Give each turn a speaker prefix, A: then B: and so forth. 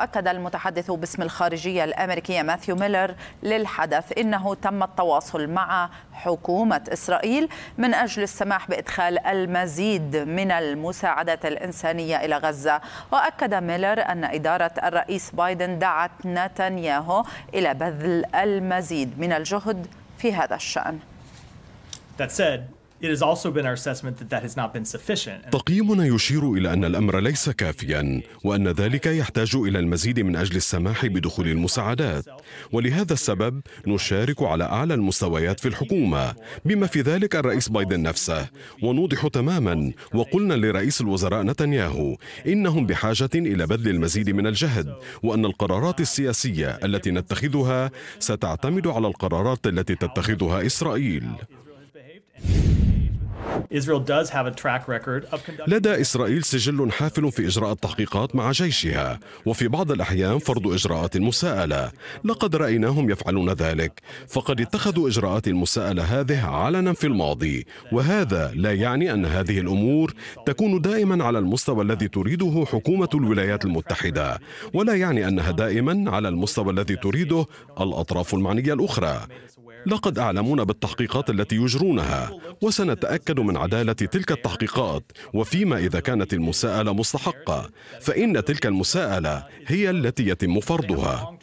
A: أكد المتحدث باسم الخارجية الأمريكية ماثيو ميلر للحدث إنه تم التواصل مع حكومة إسرائيل من أجل السماح بإدخال المزيد من المساعدات الإنسانية إلى غزة وأكد ميلر أن إدارة الرئيس بايدن دعت نتنياهو إلى بذل المزيد من الجهد في هذا الشأن That said,
B: تقييمنا يشير إلى أن الأمر ليس كافيا وأن ذلك يحتاج إلى المزيد من أجل السماح بدخول المساعدات ولهذا السبب نشارك على أعلى المستويات في الحكومة بما في ذلك الرئيس بايدن نفسه ونوضح تماما وقلنا لرئيس الوزراء نتنياهو إنهم بحاجة إلى بذل المزيد من الجهد وأن القرارات السياسية التي نتخذها ستعتمد على القرارات التي تتخذها إسرائيل لدى إسرائيل سجل حافل في إجراء التحقيقات مع جيشها وفي بعض الأحيان فرض إجراءات مساءلة لقد رأيناهم يفعلون ذلك فقد اتخذوا إجراءات المساءلة هذه علنا في الماضي وهذا لا يعني أن هذه الأمور تكون دائما على المستوى الذي تريده حكومة الولايات المتحدة ولا يعني أنها دائما على المستوى الذي تريده الأطراف المعنية الأخرى لقد أعلمون بالتحقيقات التي يجرونها وسنتأكد من عدالة تلك التحقيقات وفيما إذا كانت المساءلة مستحقة فإن تلك المساءلة هي
A: التي يتم فرضها